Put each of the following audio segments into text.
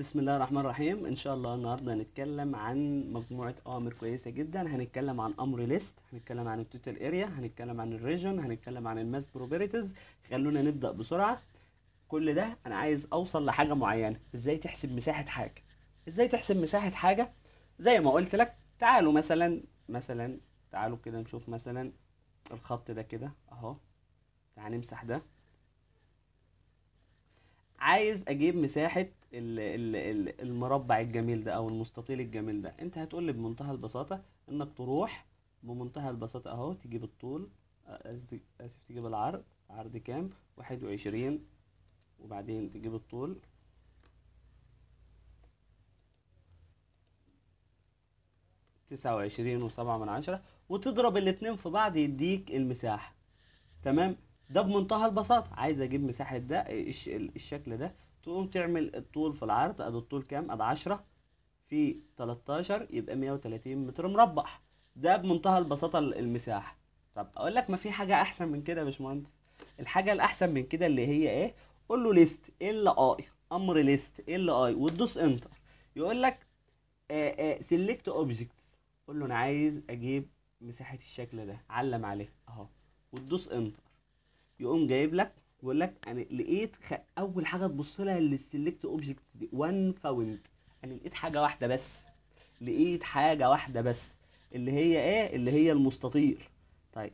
بسم الله الرحمن الرحيم ان شاء الله النهارده هنتكلم عن مجموعه اوامر كويسه جدا هنتكلم عن امر ليست هنتكلم عن التوتال اريا هنتكلم عن الريجن هنتكلم عن الماس بروبريتيز خلونا نبدا بسرعه كل ده انا عايز اوصل لحاجه معينه ازاي تحسب مساحه حاجه ازاي تحسب مساحه حاجه زي ما قلت لك تعالوا مثلا مثلا تعالوا كده نشوف مثلا الخط ده كده اهو تعال نمسح ده عايز اجيب مساحه المربع الجميل ده او المستطيل الجميل ده انت هتقول لي بمنتهى البساطه انك تروح بمنتهى البساطه اهو تجيب الطول آه، اسف تجيب العرض عرض كام واحد وعشرين وبعدين تجيب الطول تسعة وعشرين وسبعة من عشرة وتضرب الاتنين في بعض يديك المساحة تمام ده بمنتهى البساطة عايز اجيب مساحة ده الشكل ده تقوم تعمل الطول في العرض ادي الطول كام ادي 10 في 13 يبقى 130 متر مربع ده بمنتهى البساطه المساحه طب اقول لك ما في حاجه احسن من كده يا باشمهندس الحاجه الاحسن من كده اللي هي ايه قول له ليست ال اي امر ليست ال اي وتدوس انتر يقول لك سيلكت اوبجكتس قول له انا عايز اجيب مساحه الشكل ده علم عليه اهو وتدوس انتر يقوم جايب لك بيقول لك انا لقيت خ... اول حاجه تبص لها للسلكت اوبجكت دي وان فاوند انا لقيت حاجه واحده بس لقيت حاجه واحده بس اللي هي ايه اللي هي المستطيل طيب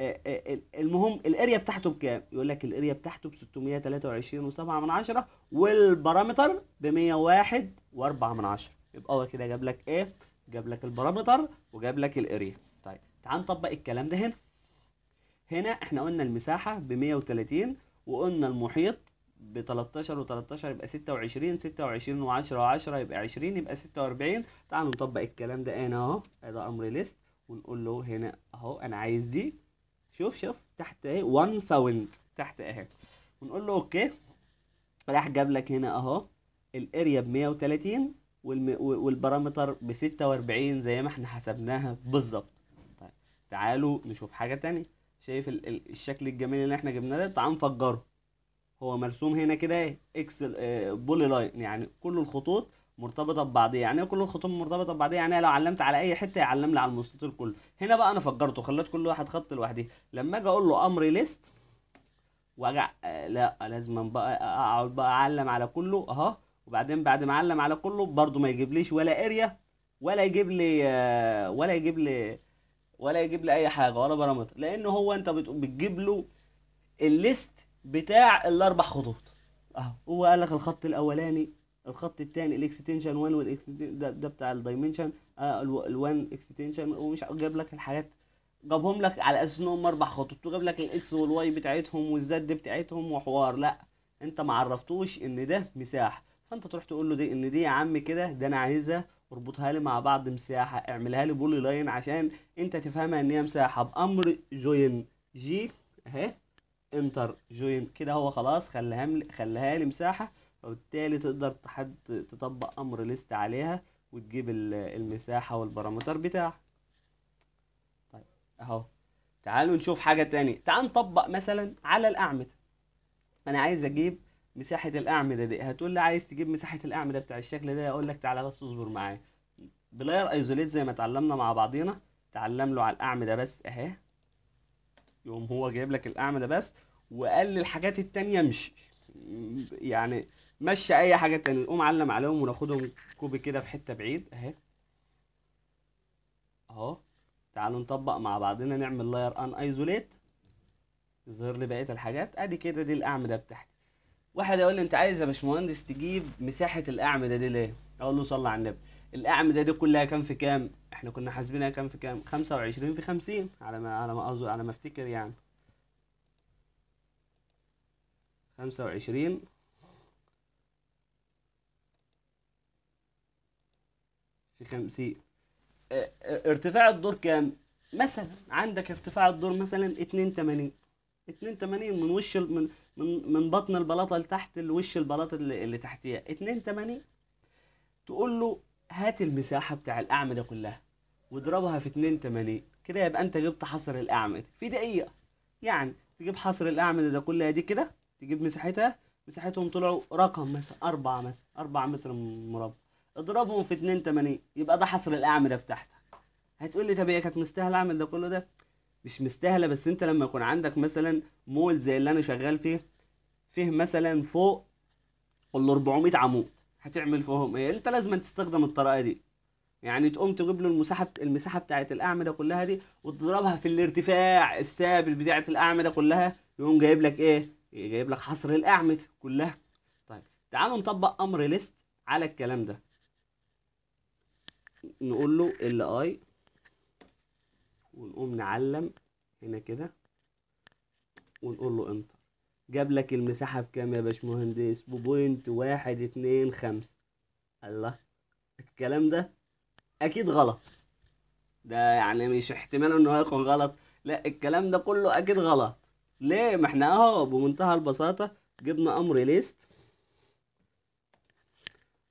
آه، آه، المهم الاريا بتاعته بكام يقول لك الاريا بتاعته ب 623.7 والبارامتر ب 101.4 يبقى هو كده جاب لك ايه جاب لك البارامتر وجاب لك الاريا طيب تعال نطبق الكلام ده هنا هنا احنا قلنا المساحة ب 130 وقلنا المحيط ب 13 و13 يبقى 26 26 و10 و10 يبقى 20 يبقى 46 تعالوا نطبق الكلام ده هنا اهو ده امر ليست ونقول له هنا اهو انا عايز دي شوف شوف تحت اهي 1 باوند تحت اهي ونقول له اوكي راح جاب لك هنا اهو الاريا ب 130 والبارامتر ب 46 زي ما احنا حسبناها بالظبط طيب تعالوا نشوف حاجه تانية شايف الشكل الجميل اللي احنا جبناه ده تعال نفجره هو مرسوم هنا كده ايه آه، اكس بولي لاين يعني كل الخطوط مرتبطه ببعضيها يعني ايه كل الخطوط مرتبطه ببعضيها يعني لو علمت على اي حته يعلم لي على المستطيل كله هنا بقى انا فجرته خليت كل واحد خط لوحده لما اجي اقول له امر ليست واجع آه، لا لازم بقى اقعد بقى اعلم على كله اهو وبعدين بعد ما اعلم على كله برده ما يجيبليش ولا اريا ولا يجيب لي آه، ولا يجيب لي ولا يجيب لي اي حاجه ولا بارامتر لان هو انت بتجيب له الليست بتاع الاربع خطوط اهو هو قال لك الخط الاولاني الخط الثاني الاكستنشن 1 والاكستنشن ده, ده بتاع الدايمنشن آه، ال ال1 اكستنشن ومش جاب لك الحاجات جابهم لك على اساس انهم اربع خطوط وجاب لك الاكس والواي بتاعتهم والزد بتاعتهم وحوار لا انت ما عرفتوش ان ده مساحه فانت تروح تقول له دي ان دي يا عم كده ده انا عايزها اربطها لي مع بعض مساحة اعملها لي بولي لاين عشان انت تفهمها ان هي مساحة بأمر جوين جي اهي انتر جوين كده هو خلاص خلها خلها لي مساحة وبالتالي تقدر تحد تطبق امر ليست عليها وتجيب المساحة والبارامتر بتاعها طيب اهو تعالوا نشوف حاجة تانية تعال نطبق مثلا على الأعمدة انا عايز اجيب مساحه الاعمده دي هتقول لي عايز تجيب مساحه الاعمده بتاع الشكل ده اقول لك تعالى بس اصبر معايا بلاير ايزوليت زي ما اتعلمنا مع بعضينا اتعلم له على الاعمده بس اهي يقوم هو جايب لك الاعمده بس وقال للحاجات التانية مش يعني مشى اي حاجه تانية نقوم علم عليهم وناخدهم كوبي كده في حته بعيد اهي اهو تعالوا نطبق مع بعضنا نعمل لاير ان ايزوليت يظهر لي بقيه الحاجات ادي كده دي الاعمده بتاعتي واحد يقول لي انت عايز يا باشمهندس تجيب مساحه الاعمده دي ليه اقول له صلى على النبي الاعمده دي كلها كام في كام احنا كنا حاسبينها كام في كام 25 في 50 على ما على ما اظن على ما افتكر يعني 25 في 50 آه، آه، ارتفاع الدور كام مثلا عندك ارتفاع الدور مثلا 82 82 من وش من من من بطن البلاطه لتحت الوش البلاطه اللي, اللي تحتيها 2 8 تقول له هات المساحه بتاع الاعمده كلها واضربها في 2 8 كده يبقى انت جبت حصر الاعمده في دقيقه يعني تجيب حصر الاعمده ده كلها دي كده تجيب مساحتها مساحتهم طلعوا رقم مثلا 4 مثلا 4 متر مربع اضربهم في 2 8 يبقى ده حصر الاعمده بتاعتك هتقول لي طب هي كانت مستاهله اعمل ده كله ده مش مستاهله بس انت لما يكون عندك مثلا مول زي اللي انا شغال فيه فيه مثلا فوق ال 400 عمود هتعمل فيهم ايه انت لازم تستخدم الطريقه دي يعني تقوم تجيب له المساحه المساحه بتاعه الاعمده كلها دي وتضربها في الارتفاع الثابت بتاعه الاعمده كلها يقوم جايب لك ايه جايب لك حصر الاعمده كلها طيب تعالوا نطبق امر ليست على الكلام ده نقول له ال اي نقوم نعلم هنا كده ونقول له انتر جاب لك المساحة بكام يا باشمهندس ببوينت واحد اتنين خمسة الله الكلام ده اكيد غلط ده يعني مش احتمال انه هيكون غلط لا الكلام ده كله اكيد غلط ليه ما احنا اهو بمنتهى البساطة جبنا امر ليست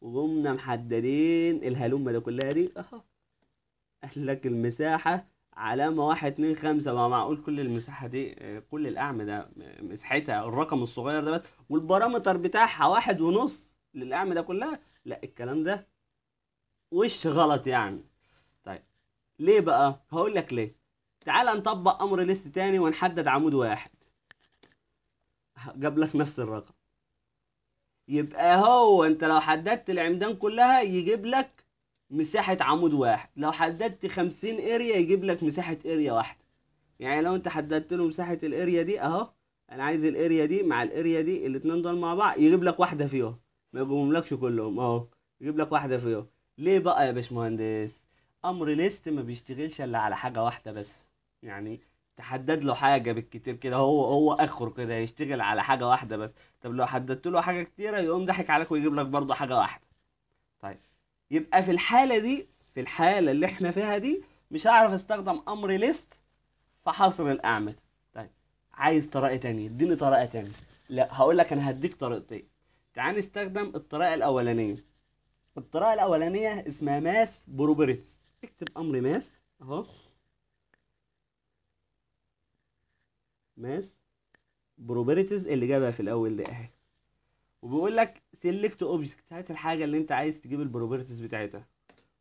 وقمنا محددين الهلومة ده كلها دي اهو قال لك المساحة علامة واحد اتنين خمسة بقى معقول كل المساحة دي آه، كل الأعمدة ده آه، مساحتها الرقم الصغير دوت والبارامتر بتاعها واحد ونص للأعمدة ده كلها لا الكلام ده وش غلط يعني طيب ليه بقى هقول لك ليه تعال نطبق أمر ليست تاني ونحدد عمود واحد جاب لك نفس الرقم يبقى هو انت لو حددت العمدان كلها يجيب لك مساحة عمود واحد لو حددت خمسين اريا يجيب لك مساحة اريا واحدة يعني لو انت حددت له مساحة الاريا دي اهو انا عايز الاريا دي مع الاريا دي الاتنين دول مع بعض يجيب لك واحدة فيهم ما يجيبهملكش كلهم اهو يجيب لك واحدة فيهم ليه بقى يا باشمهندس امر ليست ما بيشتغلش الا على حاجة واحدة بس يعني تحدد له حاجة بالكتير كده هو هو اخره كده يشتغل على حاجة واحدة بس طب لو حددت له حاجة كتيرة يقوم ضحك عليك ويجيب لك برضه حاجة واحدة يبقى في الحاله دي في الحاله اللي احنا فيها دي مش هعرف استخدم امر ليست في حصر الاعمده طيب عايز طريقه تانية اديني طريقه تانية لا هقول لك انا هديك طريقتين تعال نستخدم الطريقه الاولانيه الطريقه الاولانيه اسمها ماس بروبرتس اكتب امر ماس اهو ماس بروبرتس اللي جابها في الاول ده اهي وبيقول لك سيلكت اوبجكت هات الحاجه اللي انت عايز تجيب البروبرتيز بتاعتها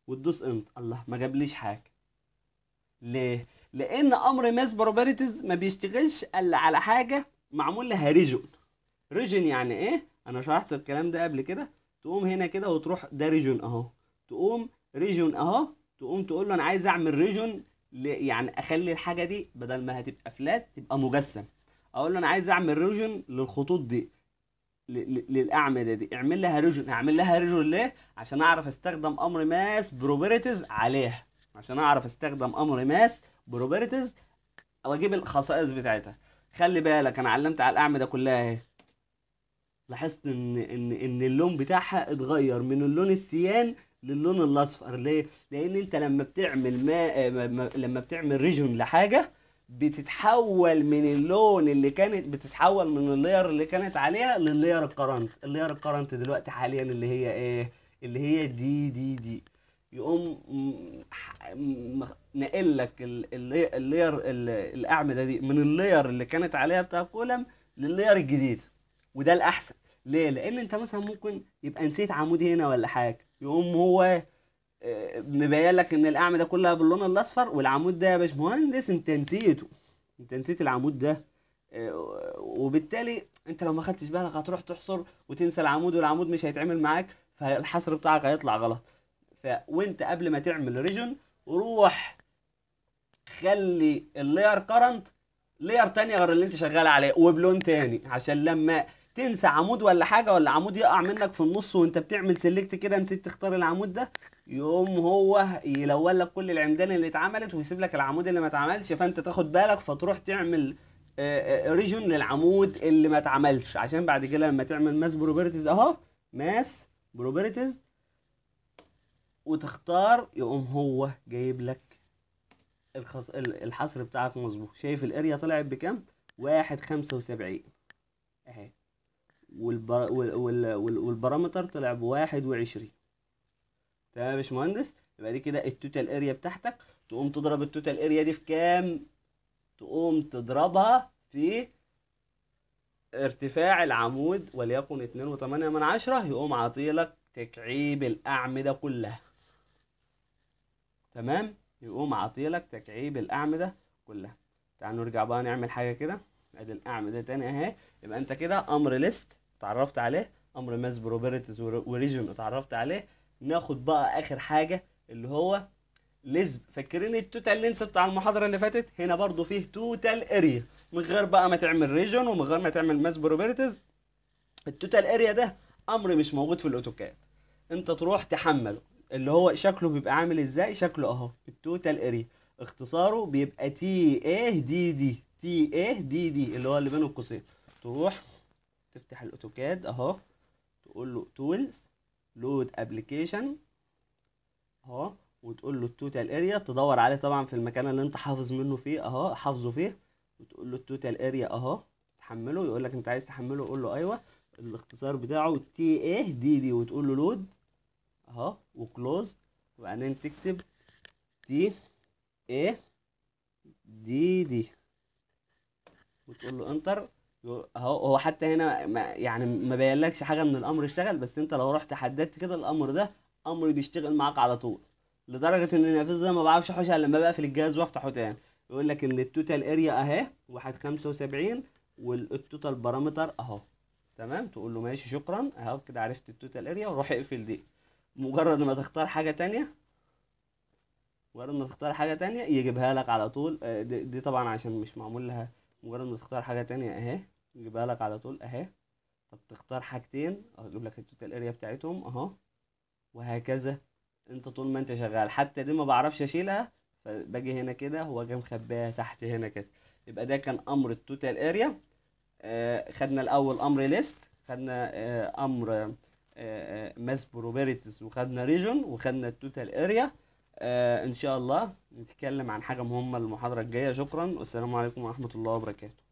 وتدوس انت الله ما جابليش حاجه ليه لان امر ماس بروبرتيز ما بيشتغلش الا على حاجه معمول لها ريجن ريجن يعني ايه انا شرحت الكلام ده قبل كده تقوم هنا كده وتروح ده ريجن اهو تقوم ريجن اهو تقوم تقول له انا عايز اعمل ريجن يعني اخلي الحاجه دي بدل ما هتبقى فلات تبقى مجسم اقول له انا عايز اعمل ريجن للخطوط دي للاعمده دي اعمل لها ريجن اعمل لها ريجن ليه عشان اعرف استخدم امر ماس بروبرتيز عليها عشان اعرف استخدم امر ماس بروبرتيز واجيب الخصائص بتاعتها خلي بالك انا علمت على الاعمده كلها اهي لاحظت ان ان ان اللون بتاعها اتغير من اللون السيان للون الاصفر ليه لان انت لما بتعمل ما لما بتعمل ريجن لحاجه بتتحول من اللون اللي كانت بتتحول من اللاير اللي كانت عليها لللاير الكرنت اللاير الكرنت دلوقتي حاليا اللي هي ايه اللي هي دي دي دي يقوم نقل لك اللاير الاعمده دي من اللاير اللي كانت عليها بتاع كولم لللاير الجديد وده الاحسن ليه لان انت مثلا ممكن يبقى نسيت عمود هنا ولا حاجه يقوم هو مبين لك ان الاعمى ده كلها باللون الاصفر والعمود ده يا باشمهندس انت نسيته انت نسيت العمود ده آه، وبالتالي انت لو ما خدتش بالك هتروح تحصر وتنسى العمود والعمود مش هيتعمل معاك فالحصر بتاعك هيطلع غلط ف وانت قبل ما تعمل ريجن روح خلي اللاير كرنت لاير تانية غير اللي انت شغال عليه وبلون تاني عشان لما تنسى عمود ولا حاجه ولا عمود يقع منك في النص وانت بتعمل سيلكت كده نسيت تختار العمود ده يقوم هو يلون لك كل العمدان اللي اتعملت ويسيب لك العمود اللي ما اتعملش فانت تاخد بالك فتروح تعمل ريجون آه، آه، للعمود اللي ما اتعملش عشان بعد كده لما تعمل ماس بروبرتيز اهو ماس بروبرتيز وتختار يقوم هو جايب لك الخص... الحصر بتاعك مظبوط شايف الاريا طلعت بكام واحد خمسة وسبعين اهي والبر... وال... وال... وال... والبارامتر طلع ب 21 تمام يا باشمهندس يبقى دي كده التوتال اريا بتاعتك تقوم تضرب التوتال اريا دي في كام تقوم تضربها في ارتفاع العمود وليكن 2.8 من عشرة يقوم عاطيلك تكعيب الأعمدة كلها تمام يقوم عاطيلك تكعيب الأعمدة كلها تعالوا نرجع بقى نعمل حاجة كده ادي الأعمدة تاني اهي يبقى انت كده أمر ليست اتعرفت عليه امر ماس بروبرتيز وريجن اتعرفت عليه ناخد بقى اخر حاجه اللي هو لزب فاكرين التوتال لينس بتاع المحاضره اللي فاتت هنا برضو فيه توتال اريا من غير بقى ما تعمل ريجن ومن غير ما تعمل ماس بروبرتيز التوتال اريا ده امر مش موجود في الاوتوكاد انت تروح تحمله اللي هو شكله بيبقى عامل ازاي شكله اهو التوتال اريا اختصاره بيبقى تي ايه دي دي تي ايه دي دي اللي هو اللي بين القوسين تروح تفتح الاوتوكاد اهو تقول له تولز لود ابلكيشن اهو وتقول له التوتال اريا تدور عليه طبعا في المكان اللي انت حافظ منه فيه اهو حافظه فيه وتقول له التوتال اريا اهو تحمله يقول لك انت عايز تحمله قول له ايوه الاختصار بتاعه تي ايه دي دي وتقول له لود اهو وكلوز وبعدين تكتب تي ايه دي دي وتقول له انتر هو حتى هنا ما يعني ما بينلكش حاجه ان الامر اشتغل بس انت لو رحت حددت كده الامر ده امر بيشتغل معاك على طول لدرجه ان النافذه ده ما بعرفش احوشها الا لما بقفل الجهاز وافتحه تاني يقول لك ان التوتال اريا اهي 75 والتوتال بارامتر اهو تمام تقول له ماشي شكرا اهو كده عرفت التوتال اريا وروح اقفل دي مجرد ما تختار حاجه تانية مجرد ما تختار حاجه تانية يجيبها لك على طول آه، دي, دي طبعا عشان مش معمول لها مجرد ما تختار حاجة تانية اهي يجيبها لك على طول اهي طب تختار حاجتين اجيب لك التوتال اريا بتاعتهم اهو وهكذا انت طول ما انت شغال حتى دي ما بعرفش اشيلها فباجي هنا كده هو جه مخباها تحت هنا كده يبقى ده كان امر التوتال اريا آه، خدنا الاول امر ليست خدنا آه، امر ماس آه، بروبرتيز وخدنا ريجون وخدنا التوتال اريا آه، ان شاء الله نتكلم عن حاجه مهمه المحاضره الجايه شكرا والسلام عليكم ورحمه الله وبركاته